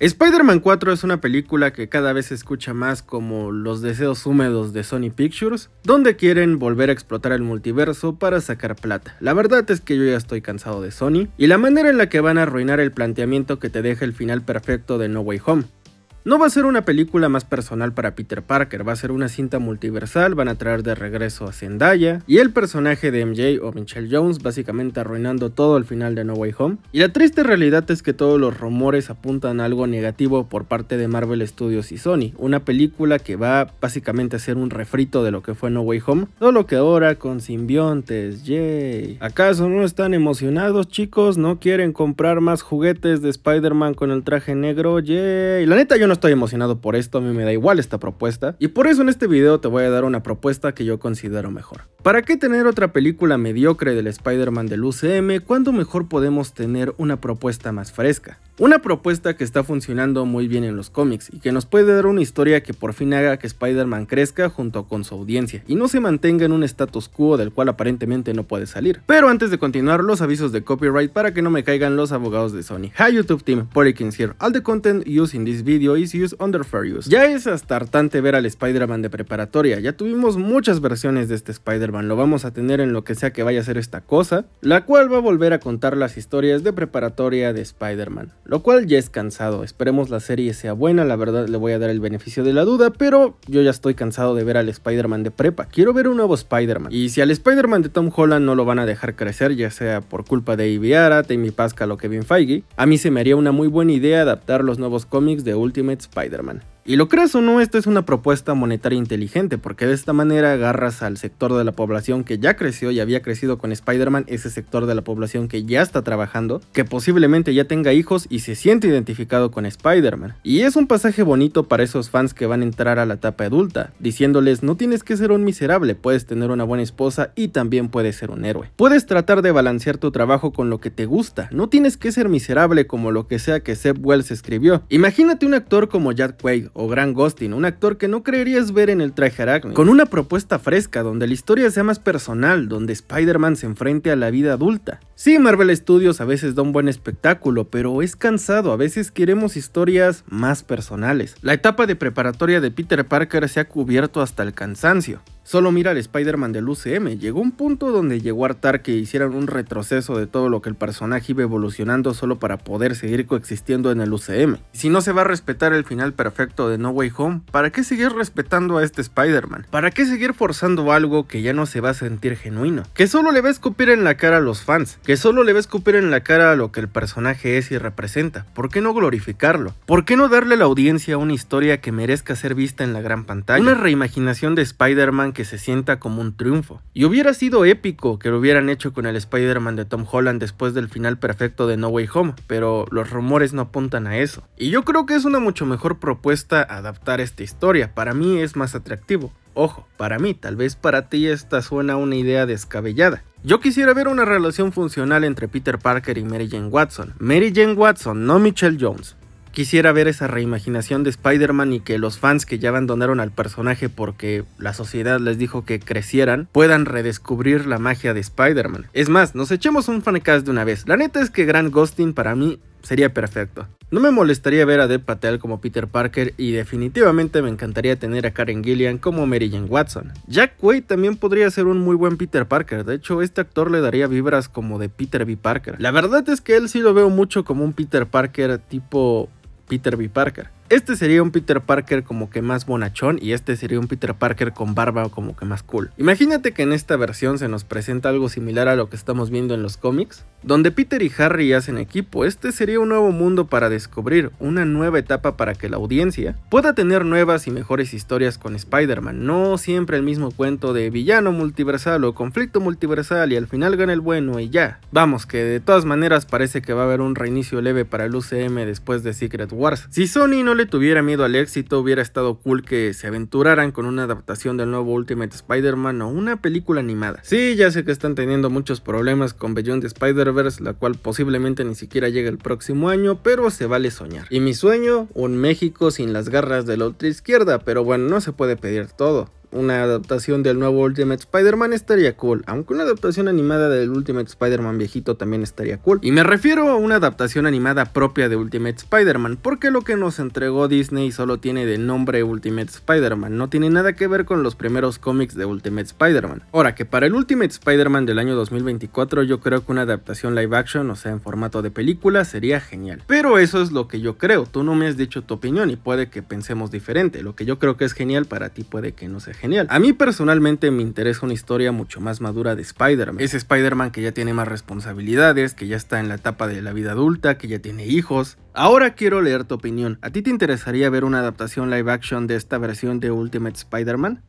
Spider-Man 4 es una película que cada vez se escucha más como los deseos húmedos de Sony Pictures, donde quieren volver a explotar el multiverso para sacar plata. La verdad es que yo ya estoy cansado de Sony y la manera en la que van a arruinar el planteamiento que te deja el final perfecto de No Way Home. No va a ser una película más personal para Peter Parker, va a ser una cinta multiversal, van a traer de regreso a Zendaya y el personaje de MJ o Michelle Jones básicamente arruinando todo el final de No Way Home. Y la triste realidad es que todos los rumores apuntan a algo negativo por parte de Marvel Studios y Sony, una película que va básicamente a ser un refrito de lo que fue No Way Home, solo que ahora con simbiontes, yay. ¿Acaso no están emocionados chicos? ¿No quieren comprar más juguetes de Spider-Man con el traje negro? Yay. La neta yo no estoy emocionado por esto, a mí me da igual esta propuesta, y por eso en este video te voy a dar una propuesta que yo considero mejor. ¿Para qué tener otra película mediocre del Spider-Man del UCM cuando mejor podemos tener una propuesta más fresca? Una propuesta que está funcionando muy bien en los cómics y que nos puede dar una historia que por fin haga que Spider-Man crezca junto con su audiencia y no se mantenga en un status quo del cual aparentemente no puede salir. Pero antes de continuar, los avisos de copyright para que no me caigan los abogados de Sony. Hi YouTube team, All the content used in this video is used under fair use. Ya es hasta hartante ver al Spider-Man de preparatoria, ya tuvimos muchas versiones de este Spider-Man, lo vamos a tener en lo que sea que vaya a ser esta cosa, la cual va a volver a contar las historias de preparatoria de Spider-Man lo cual ya es cansado. Esperemos la serie sea buena, la verdad le voy a dar el beneficio de la duda, pero yo ya estoy cansado de ver al Spider-Man de prepa, quiero ver un nuevo Spider-Man. Y si al Spider-Man de Tom Holland no lo van a dejar crecer, ya sea por culpa de Ibiara, Timmy Pascal o Kevin Feige, a mí se me haría una muy buena idea adaptar los nuevos cómics de Ultimate Spider-Man. Y lo creas o no, esta es una propuesta monetaria inteligente, porque de esta manera agarras al sector de la población que ya creció y había crecido con Spider-Man, ese sector de la población que ya está trabajando, que posiblemente ya tenga hijos y se siente identificado con Spider-Man. Y es un pasaje bonito para esos fans que van a entrar a la etapa adulta, diciéndoles no tienes que ser un miserable, puedes tener una buena esposa y también puedes ser un héroe. Puedes tratar de balancear tu trabajo con lo que te gusta, no tienes que ser miserable como lo que sea que Seb Wells escribió. Imagínate un actor como Jack Quaid o Gran Gostin, un actor que no creerías ver en el traje arácnido. Con una propuesta fresca donde la historia sea más personal, donde Spider-Man se enfrente a la vida adulta. Sí, Marvel Studios a veces da un buen espectáculo, pero es cansado, a veces queremos historias más personales. La etapa de preparatoria de Peter Parker se ha cubierto hasta el cansancio. Solo mira al Spider-Man del UCM, llegó un punto donde llegó a hartar que hicieran un retroceso de todo lo que el personaje iba evolucionando solo para poder seguir coexistiendo en el UCM. Si no se va a respetar el final perfecto de No Way Home, ¿para qué seguir respetando a este Spider-Man? ¿Para qué seguir forzando algo que ya no se va a sentir genuino? Que solo le va a escupir en la cara a los fans, que solo le va a escupir en la cara a lo que el personaje es y representa. ¿Por qué no glorificarlo? ¿Por qué no darle a la audiencia una historia que merezca ser vista en la gran pantalla? Una reimaginación de Spider-Man que se sienta como un triunfo. Y hubiera sido épico que lo hubieran hecho con el Spider-Man de Tom Holland después del final perfecto de No Way Home, pero los rumores no apuntan a eso. Y yo creo que es una mucho mejor propuesta adaptar esta historia, para mí es más atractivo. Ojo, para mí, tal vez para ti esta suena una idea descabellada. Yo quisiera ver una relación funcional entre Peter Parker y Mary Jane Watson. Mary Jane Watson, no Michelle Jones. Quisiera ver esa reimaginación de Spider-Man y que los fans que ya abandonaron al personaje porque la sociedad les dijo que crecieran puedan redescubrir la magia de Spider-Man. Es más, nos echemos un fancast de una vez. La neta es que Grant Gustin para mí sería perfecto. No me molestaría ver a Dev Patel como Peter Parker y definitivamente me encantaría tener a Karen Gillian como Mary Jane Watson. Jack Quaid también podría ser un muy buen Peter Parker, de hecho este actor le daría vibras como de Peter B. Parker. La verdad es que él sí lo veo mucho como un Peter Parker tipo Peter B. Parker. Este sería un Peter Parker como que más bonachón y este sería un Peter Parker con barba como que más cool. Imagínate que en esta versión se nos presenta algo similar a lo que estamos viendo en los cómics, donde Peter y Harry hacen equipo. Este sería un nuevo mundo para descubrir, una nueva etapa para que la audiencia pueda tener nuevas y mejores historias con Spider-Man, no siempre el mismo cuento de villano multiversal o conflicto multiversal y al final gana el bueno y ya. Vamos que de todas maneras parece que va a haber un reinicio leve para el UCM después de Secret Wars. Si Sony no le tuviera miedo al éxito, hubiera estado cool que se aventuraran con una adaptación del nuevo Ultimate Spider-Man o una película animada. Sí, ya sé que están teniendo muchos problemas con Beyond de Spider-Verse, la cual posiblemente ni siquiera llegue el próximo año, pero se vale soñar. Y mi sueño, un México sin las garras de la ultra izquierda, pero bueno, no se puede pedir todo una adaptación del nuevo Ultimate Spider-Man estaría cool, aunque una adaptación animada del Ultimate Spider-Man viejito también estaría cool. Y me refiero a una adaptación animada propia de Ultimate Spider-Man, porque lo que nos entregó Disney solo tiene de nombre Ultimate Spider-Man, no tiene nada que ver con los primeros cómics de Ultimate Spider-Man. Ahora que para el Ultimate Spider-Man del año 2024 yo creo que una adaptación live action, o sea, en formato de película, sería genial. Pero eso es lo que yo creo, tú no me has dicho tu opinión y puede que pensemos diferente, lo que yo creo que es genial para ti puede que no sea genial. A mí personalmente me interesa una historia mucho más madura de Spider-Man. Es Spider-Man que ya tiene más responsabilidades, que ya está en la etapa de la vida adulta, que ya tiene hijos. Ahora quiero leer tu opinión. ¿A ti te interesaría ver una adaptación live action de esta versión de Ultimate Spider-Man?